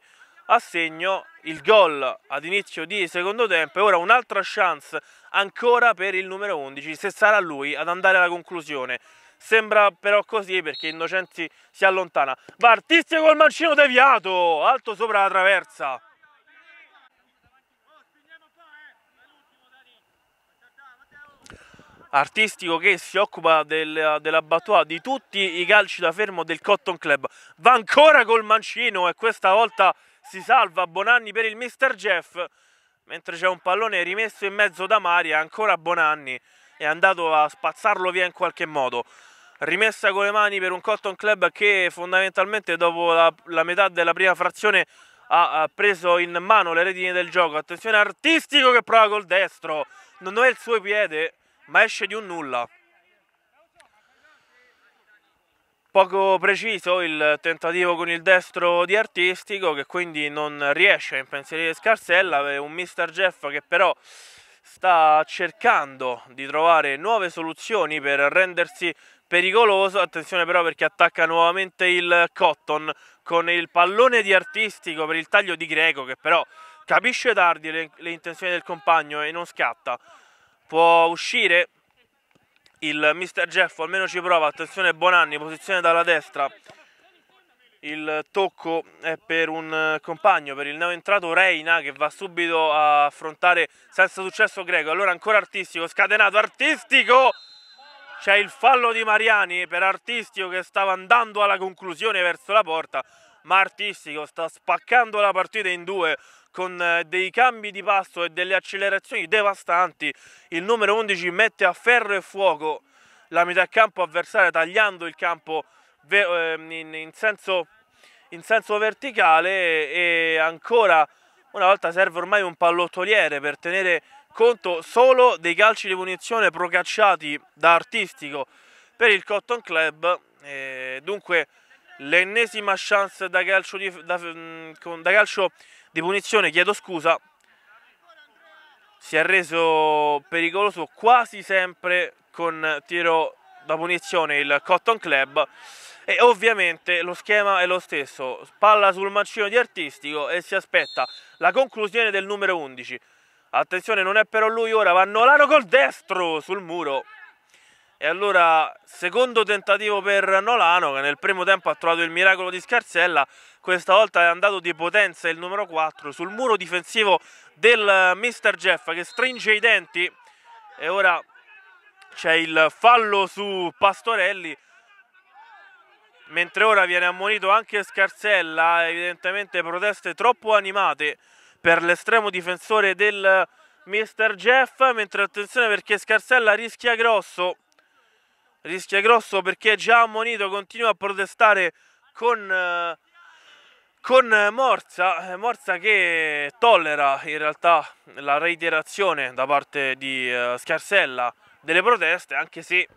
[SPEAKER 1] a segno, il gol ad inizio di secondo tempo e ora un'altra chance ancora per il numero 11, se sarà lui ad andare alla conclusione. Sembra però così perché Innocenzi si allontana. Va Artisti col mancino deviato, alto sopra la traversa. artistico che si occupa del, della battuta di tutti i calci da fermo del Cotton Club. Va ancora col mancino e questa volta si salva Bonanni per il Mr. Jeff, mentre c'è un pallone rimesso in mezzo da Maria, ancora Bonanni è andato a spazzarlo via in qualche modo. Rimessa con le mani per un Cotton Club che fondamentalmente dopo la, la metà della prima frazione ha preso in mano le redini del gioco. Attenzione artistico che prova col destro. Non è il suo piede ma esce di un nulla. Poco preciso il tentativo con il destro di Artistico che quindi non riesce a impensierire Scarsella, un Mr. Jeff che però sta cercando di trovare nuove soluzioni per rendersi pericoloso, attenzione però perché attacca nuovamente il Cotton con il pallone di Artistico per il taglio di Greco che però capisce tardi le, le intenzioni del compagno e non scatta può uscire il Mr. Jeff almeno ci prova attenzione Bonanni posizione dalla destra il tocco è per un eh, compagno per il neoentrato Reina che va subito a affrontare senza successo Greco allora ancora artistico scatenato artistico c'è il fallo di Mariani per Artistico che stava andando alla conclusione verso la porta ma Artistico sta spaccando la partita in due con eh, dei cambi di passo e delle accelerazioni devastanti. Il numero 11 mette a ferro e fuoco la metà campo avversaria tagliando il campo ehm, in senso, in senso verticale e ancora una volta serve ormai un pallottoliere per tenere conto solo dei calci di punizione procacciati da Artistico per il Cotton Club e dunque l'ennesima chance da calcio, di, da, mm, da calcio di punizione, chiedo scusa, si è reso pericoloso quasi sempre con tiro da punizione il Cotton Club e ovviamente lo schema è lo stesso, palla sul mancino di Artistico e si aspetta la conclusione del numero 11. Attenzione, non è però lui ora, va Nolano col destro sul muro. E allora secondo tentativo per Nolano che nel primo tempo ha trovato il miracolo di Scarsella, questa volta è andato di potenza il numero 4 sul muro difensivo del eh, Mr. Jeff che stringe i denti e ora c'è il fallo su Pastorelli mentre ora viene ammonito anche Scarsella, evidentemente proteste troppo animate per l'estremo difensore del eh, Mr. Jeff, mentre attenzione perché Scarsella rischia grosso rischia grosso perché è già ammonito, continua a protestare con, eh, con Morza, eh, Morza che tollera in realtà la reiterazione da parte di eh, Scarsella delle proteste, anche se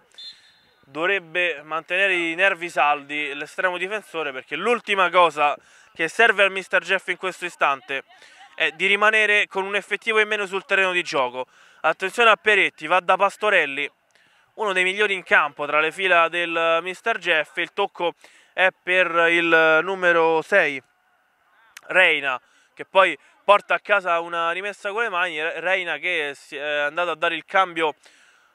[SPEAKER 1] dovrebbe mantenere i nervi saldi l'estremo difensore perché l'ultima cosa che serve al Mr. Jeff in questo istante è di rimanere con un effettivo in meno sul terreno di gioco. Attenzione a Peretti, va da Pastorelli, uno dei migliori in campo tra le fila del eh, Mr. Jeff, il tocco è per il eh, numero 6 Reina che poi porta a casa una rimessa con le mani, Reina che è andata a dare il cambio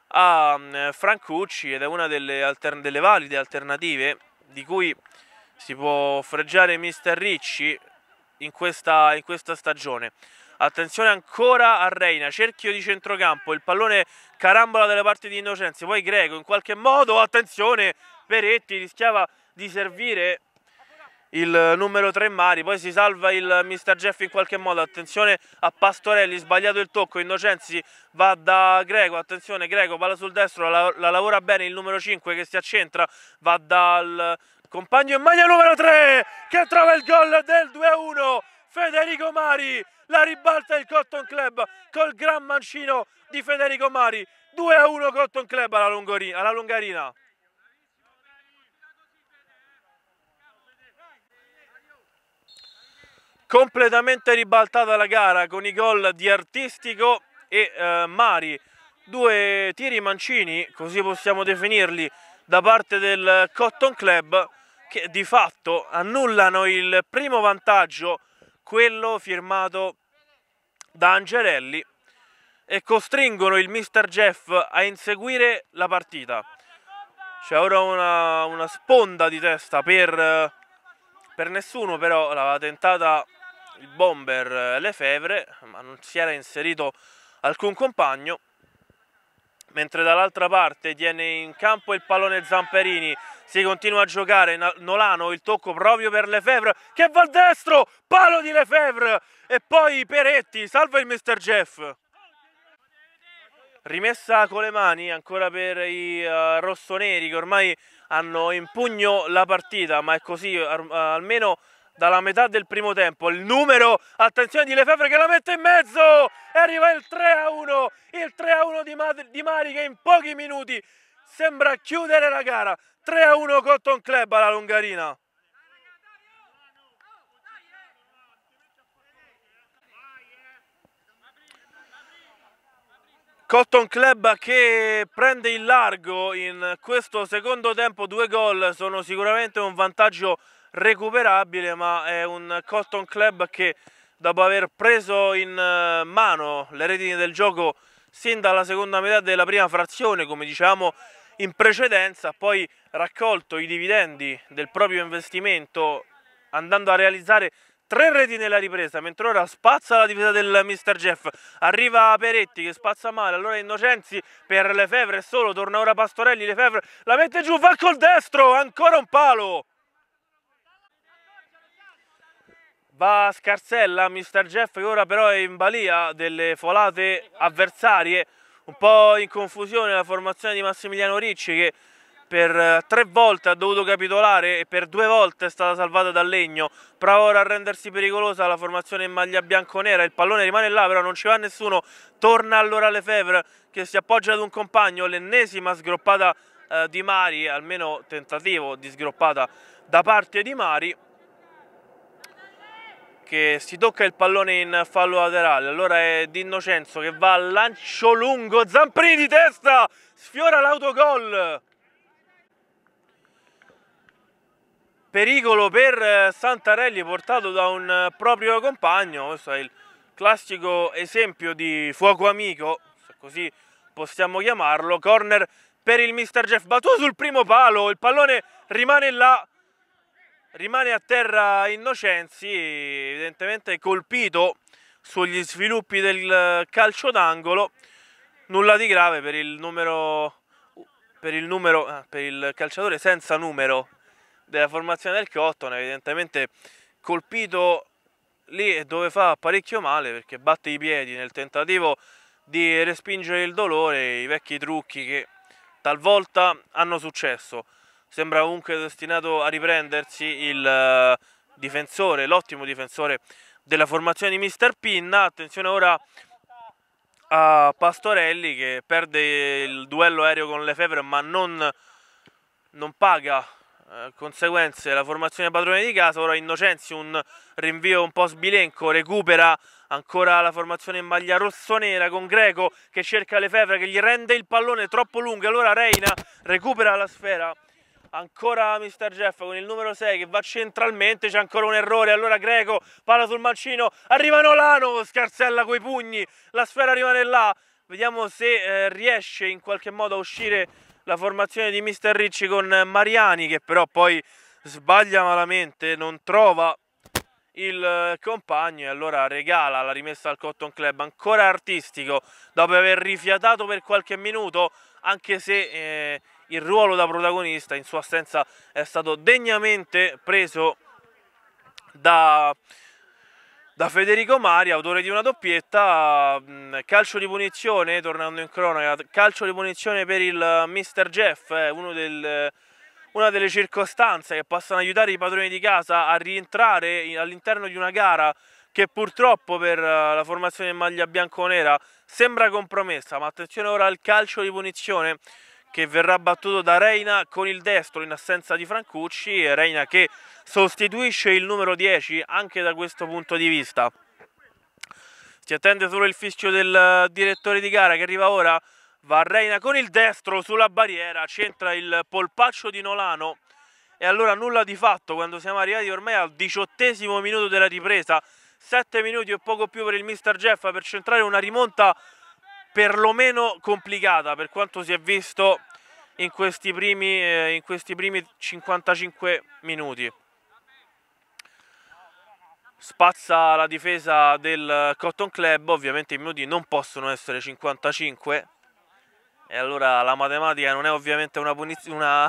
[SPEAKER 1] a mm, Francucci ed è una delle, delle valide alternative di cui si può freggiare Mr. Ricci in questa, in questa stagione attenzione ancora a Reina, cerchio di centrocampo, il pallone carambola dalle parti di Innocenzi, poi Greco in qualche modo, attenzione, Peretti rischiava di servire il numero 3 Mari, poi si salva il Mr. Jeff in qualche modo, attenzione a Pastorelli, sbagliato il tocco, Innocenzi va da Greco, attenzione Greco, palla sul destro, la, la lavora bene il numero 5 che si accentra, va dal compagno in maglia numero 3 che trova il gol del 2-1, Federico Mari la ribalta il Cotton Club col gran mancino di Federico Mari 2 a 1 Cotton Club alla, Longorina, alla Longarina completamente ribaltata la gara con i gol di Artistico e eh, Mari due tiri mancini così possiamo definirli da parte del Cotton Club che di fatto annullano il primo vantaggio quello firmato da Angelelli e costringono il mister Jeff a inseguire la partita. C'è cioè, ora una, una, sponda di testa per, per nessuno, però l'aveva tentata il bomber eh, Lefevre, ma non si era inserito alcun compagno mentre dall'altra parte tiene in campo il pallone Zamperini, si continua a giocare, Nolano il tocco proprio per Lefebvre, che va al destro, palo di Lefebvre e poi Peretti, salva il mister Jeff. Rimessa con le mani ancora per i uh, rossoneri che ormai hanno in pugno la partita, ma è così, almeno dalla metà del primo tempo. Il numero, attenzione di Lefebvre che la mette in mezzo e arriva il 3 a 1, il 3 a 1 di, Mad di Mari che in pochi minuti sembra chiudere la gara. 3 a 1 Cotton Club alla Longarina. Cotton Club che prende il largo in questo secondo tempo, due gol sono sicuramente un vantaggio recuperabile ma è un Cotton Club che dopo aver preso in eh, mano le retine del gioco sin dalla seconda metà della prima frazione come diciamo in precedenza poi raccolto i dividendi del proprio investimento andando a realizzare tre reti nella ripresa mentre ora spazza la difesa del mister Jeff arriva Peretti che spazza male allora Innocenzi per Lefebvre solo torna ora Pastorelli Lefebvre la mette giù fa col destro ancora un palo va a scarsella Mr. Jeff che ora però è in balia delle folate avversarie un po' in confusione la formazione di Massimiliano Ricci che per eh, tre volte ha dovuto capitolare e per due volte è stata salvata dal legno prova ora a rendersi pericolosa la formazione in maglia bianconera il pallone rimane là però non ci va nessuno torna allora Lefebvre che si appoggia ad un compagno l'ennesima sgroppata eh, di Mari almeno tentativo di sgroppata da parte di Mari che si tocca il pallone in fallo laterale, allora è Di Innocenzo che va al lancio lungo, Zamprini di testa, sfiora l'autogol. Pericolo per eh, Santarelli portato da un eh, proprio compagno, questo è il classico esempio di fuoco amico, se così possiamo chiamarlo, corner per il mister Jeff battuto sul primo palo, il pallone rimane là, Rimane a terra Innocenzi, evidentemente colpito sugli sviluppi del calcio d'angolo. Nulla di grave per il numero per il, numero, ah, per il calciatore senza numero della formazione del Cotton, evidentemente colpito lì dove fa parecchio male perché batte i piedi nel tentativo di respingere il dolore, i vecchi trucchi che talvolta hanno successo sembra comunque destinato a riprendersi il eh, difensore, l'ottimo difensore della formazione di Mister Pinna, attenzione ora a Pastorelli che perde il duello aereo con Lefebvre ma non, non paga eh, conseguenze la formazione padrone di casa, ora Innocenzi un rinvio un po' sbilenco, recupera ancora la formazione in maglia rossonera con Greco che cerca Lefebvre che gli rende il pallone troppo lungo, allora Reina recupera la sfera ancora Mr. Jeff con il numero 6 che va centralmente, c'è ancora un errore, allora Greco, palla sul mancino, arriva Nolano, scarsella coi pugni, la sfera rimane là, vediamo se eh, riesce in qualche modo a uscire la formazione di Mr. Ricci con Mariani che però poi sbaglia malamente, non trova il eh, compagno e allora regala la rimessa al Cotton Club ancora artistico dopo aver rifiatato per qualche minuto anche se eh, il ruolo da protagonista in sua assenza è stato degnamente preso da, da Federico Mari, autore di una doppietta, mm, calcio di punizione, tornando in cronaca, calcio di punizione per il eh, Mr. Jeff, eh, del, eh, una delle circostanze che possono aiutare i padroni di casa a rientrare all'interno di una gara che purtroppo per la formazione in maglia bianconera sembra compromessa, ma attenzione ora al calcio di punizione che verrà battuto da Reina con il destro in assenza di Francucci, Reina che sostituisce il numero 10 anche da questo punto di vista. Si attende solo il fischio del eh, direttore di gara che arriva ora, va Reina con il destro sulla barriera, c'entra il polpaccio di Nolano e allora nulla di fatto quando siamo arrivati ormai al diciottesimo minuto della ripresa, 7 minuti e poco più per il mister Jeffa per centrare una rimonta perlomeno complicata per quanto si è visto in questi primi, eh, in questi primi 55 minuti. Spazza la difesa del Cotton Club, ovviamente i minuti non possono essere 55 e allora la matematica non è ovviamente una punizione,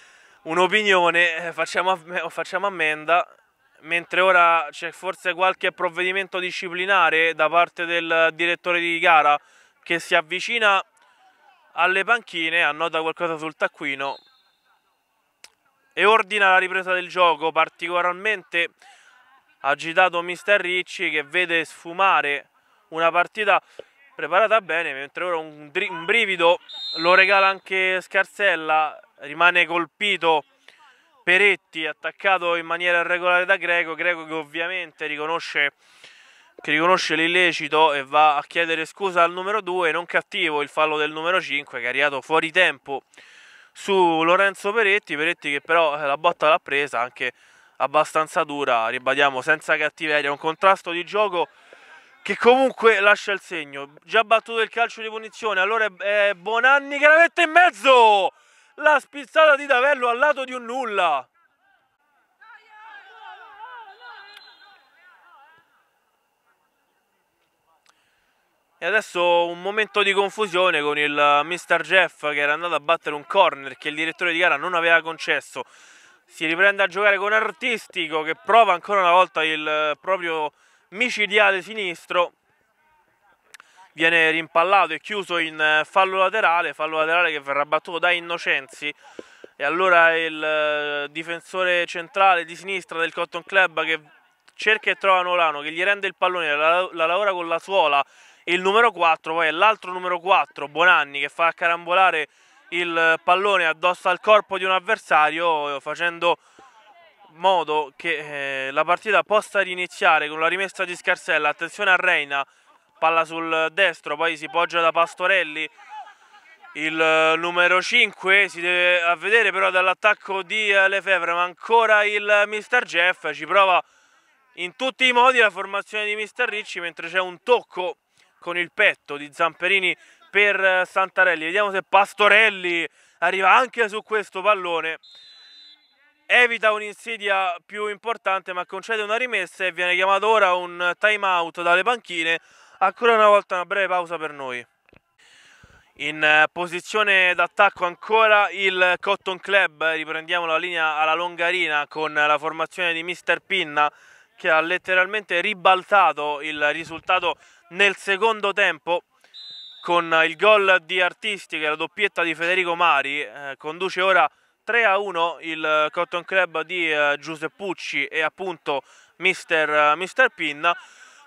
[SPEAKER 1] un'opinione, eh, facciamo, facciamo ammenda mentre ora c'è forse qualche provvedimento disciplinare da parte del direttore di gara che si avvicina alle panchine, annota qualcosa sul taccuino e ordina la ripresa del gioco, particolarmente agitato Mister Ricci che vede sfumare una partita preparata bene, mentre ora un, un brivido lo regala anche Scarsella, rimane colpito Peretti, attaccato in maniera irregolare da Greco, Greco che ovviamente riconosce che riconosce l'illecito e va a chiedere scusa al numero 2, non cattivo il fallo del numero 5 che è arrivato fuori tempo su Lorenzo Peretti, Peretti che però eh, la botta l'ha presa anche abbastanza dura, ribadiamo senza cattiveria, un contrasto di gioco che comunque lascia il segno, già battuto il calcio di punizione, allora è Bonanni che la mette in mezzo, la spizzata di Davello al lato di un nulla. E adesso un momento di confusione con il eh, Mr. Jeff che era andato a battere un corner che il direttore di gara non aveva concesso. Si riprende a giocare con Artistico che prova ancora una volta il eh, proprio micidiale sinistro. Viene rimpallato e chiuso in eh, fallo laterale, fallo laterale che verrà battuto da Innocenzi. E allora il difensore centrale di sinistra del Cotton Club che cerca e trova Nolano che gli rende il pallone, la, la lavora con la suola il numero 4, poi è l'altro numero 4, Bonanni, che fa carambolare il pallone addosso al corpo di un avversario facendo modo che eh, la partita possa riniziare con la rimessa di Scarsella, attenzione a Reina, palla sul destro, poi si poggia da Pastorelli, il eh, numero 5 si deve avvedere però dall'attacco di eh, Lefebvre, ma ancora il Mr. Jeff ci prova in tutti i modi la formazione di Mr. Ricci mentre c'è un tocco con il petto di Zamperini per eh, Santarelli. Vediamo se Pastorelli arriva anche su questo pallone. Evita un'insidia più importante ma concede una rimessa e viene chiamato ora un time out dalle panchine. Ancora una volta una breve pausa per noi. In eh, posizione d'attacco ancora il Cotton Club, riprendiamo la linea alla Longarina con la formazione di Mr. Pinna che ha letteralmente ribaltato il risultato nel secondo tempo con il gol di Artisti che è la doppietta di Federico Mari eh, conduce ora 3 a 1 il Cotton Club di eh, Giuseppucci e appunto mister, eh, mister Pinna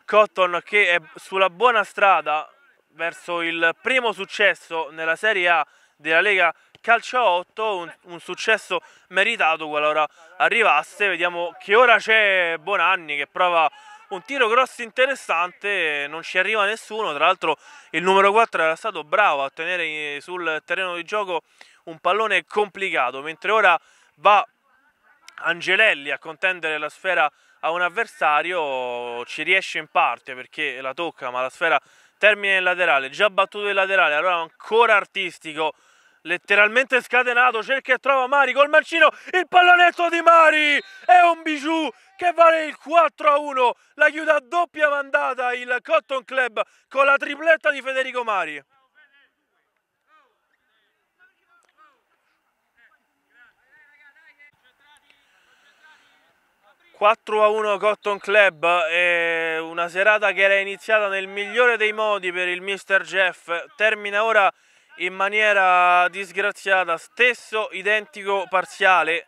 [SPEAKER 1] Cotton che è sulla buona strada verso il primo successo nella Serie A della Lega Calcio 8 un, un successo meritato qualora arrivasse vediamo che ora c'è Bonanni che prova un tiro grosso interessante, non ci arriva nessuno, tra l'altro il numero 4 era stato bravo a tenere sul terreno di gioco un pallone complicato, mentre ora va Angelelli a contendere la sfera a un avversario, ci riesce in parte perché la tocca, ma la sfera termina in laterale, già battuto in laterale, allora ancora artistico letteralmente scatenato, cerca e trova Mari col mancino, il pallonetto di Mari è un bijou che vale il 4 a 1, la chiude a doppia mandata il Cotton Club con la tripletta di Federico Mari. ...4 a 1 Cotton Club, una serata che era iniziata nel migliore dei modi per il Mr. Jeff, termina ora in maniera disgraziata stesso identico parziale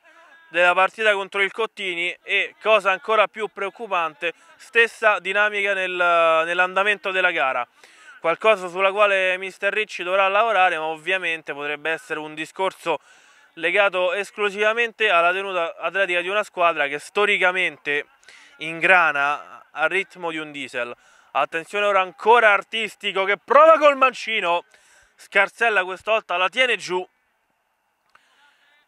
[SPEAKER 1] della partita contro il Cottini e cosa ancora più preoccupante stessa dinamica nel, nell'andamento della gara qualcosa sulla quale mister Ricci dovrà lavorare ma ovviamente potrebbe essere un discorso legato esclusivamente alla tenuta atletica di una squadra che storicamente ingrana al ritmo di un diesel attenzione ora ancora artistico che prova col mancino Scarsella questa volta la tiene giù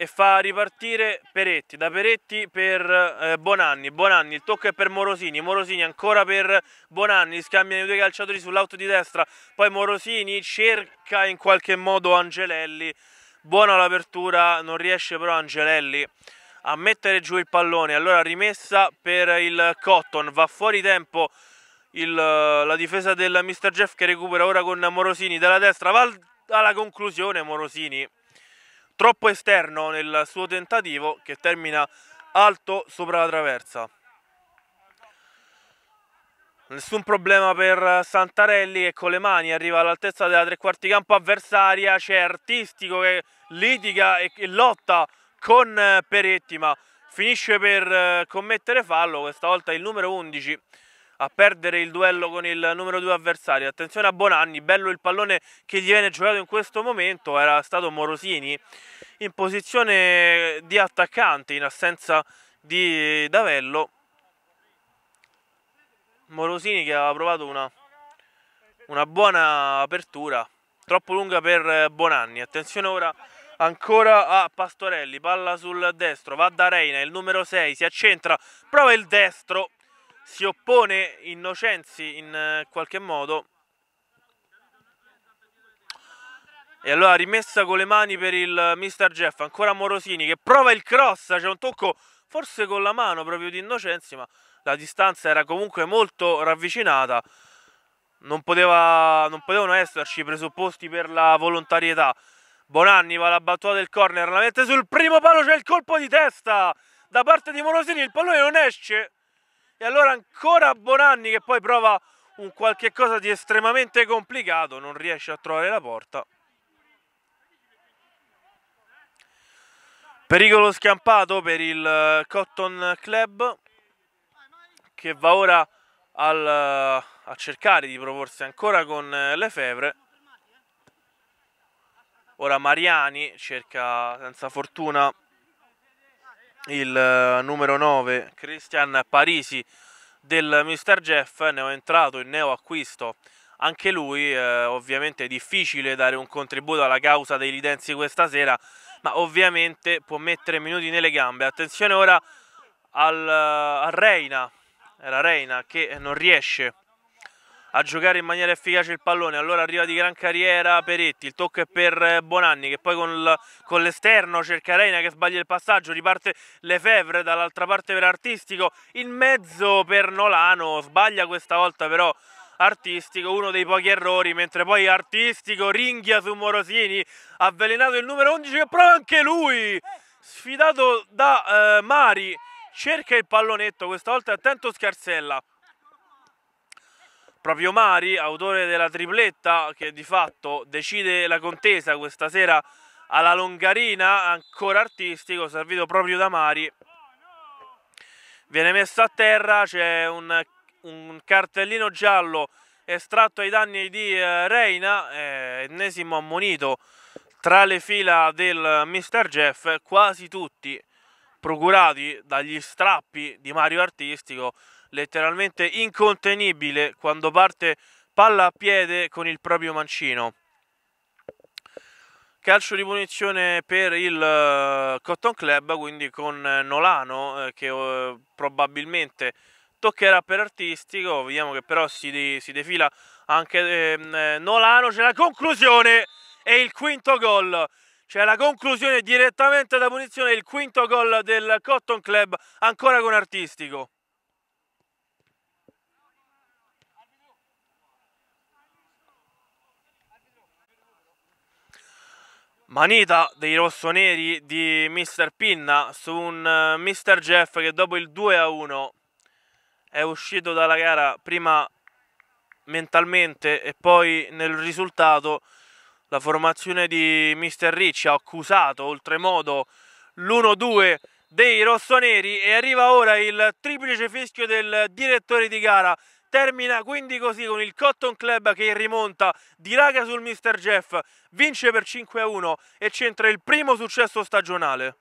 [SPEAKER 1] e fa ripartire Peretti, da Peretti per eh, Bonanni, Bonanni il tocco è per Morosini, Morosini ancora per Bonanni, scambiano i due calciatori sull'auto di destra, poi Morosini cerca in qualche modo Angelelli, buona l'apertura, non riesce però Angelelli a mettere giù il pallone, allora rimessa per il Cotton, va fuori tempo il, eh, la difesa del mister Jeff che recupera ora con Morosini dalla destra, va alla conclusione Morosini troppo esterno nel suo tentativo che termina alto sopra la traversa. Nessun problema per Santarelli che con le mani arriva all'altezza della tre quarti campo avversaria, c'è Artistico che litiga e lotta con eh, Peretti ma finisce per eh, commettere fallo, questa volta il numero 11 a perdere il duello con il numero due avversario. Attenzione a Bonanni, bello il pallone che gli viene giocato in questo momento, era stato Morosini in posizione di attaccante in assenza di Davello. Morosini che aveva provato una, una buona apertura, troppo lunga per Bonanni. Attenzione ora ancora a Pastorelli, palla sul destro, va da Reina, il numero 6, si accentra, prova il destro, si oppone Innocenzi in eh, qualche modo e allora rimessa con le mani per il eh, mister Jeff ancora Morosini che prova il cross c'è un tocco forse con la mano proprio di Innocenzi ma la distanza era comunque molto ravvicinata non, poteva, non potevano esserci presupposti per la volontarietà Bonanni va alla battuta del corner la mette sul primo palo c'è il colpo di testa da parte di Morosini il pallone non esce e allora ancora Bonanni che poi prova un qualche cosa di estremamente complicato, non riesce a trovare la porta. Pericolo scampato per il eh, Cotton Club che va ora al, eh, a cercare di proporsi ancora con eh, le febbre. Ora Mariani cerca senza fortuna il eh, numero 9 Christian Parisi del Mr. Jeff, ne ho entrato in neo acquisto anche lui, eh, ovviamente è difficile dare un contributo alla causa dei lidenzi questa sera, ma ovviamente può mettere minuti nelle gambe. Attenzione ora al, eh, a Reina, era Reina che non riesce a a giocare in maniera efficace il pallone, allora arriva di gran carriera Peretti, il tocco è per eh, Bonanni che poi con, l'esterno cerca Reina che sbaglia il passaggio, riparte Lefebvre dall'altra parte per Artistico, in mezzo per Nolano, sbaglia questa volta però Artistico, uno dei pochi errori, mentre poi Artistico ringhia su Morosini, avvelenato il numero 11 che prova anche lui, sfidato da eh, Mari, cerca il pallonetto, questa volta attento Scarsella proprio Mari, autore della tripletta che di fatto decide la contesa questa sera alla Longarina, ancora artistico, servito proprio da Mari. Viene messo a terra, c'è un, un, cartellino giallo estratto ai danni di eh, Reina, eh, ennesimo ammonito tra le fila del Mr. Jeff, quasi tutti procurati dagli strappi di Mario Artistico, letteralmente incontenibile quando parte palla a piede con il proprio mancino. Calcio di punizione per il eh, Cotton Club, quindi con eh, Nolano eh, che probabilmente toccherà per artistico, vediamo che però si, si defila anche ehm, eh, Nolano, c'è la conclusione e il quinto gol. C'è la conclusione direttamente da punizione, il quinto gol del Cotton Club, ancora con artistico. Manita dei rossoneri di Mr. Pinna su un eh, Mr. Jeff che dopo il 2 a 1 è uscito dalla gara prima mentalmente e poi nel risultato la formazione di Mr. Ricci ha accusato oltremodo l'1-2 dei rossoneri e arriva ora il triplice fischio del direttore di gara Termina quindi così con il Cotton Club che rimonta, diraga sul Mr. Jeff, vince per 5-1 e centra il primo successo stagionale.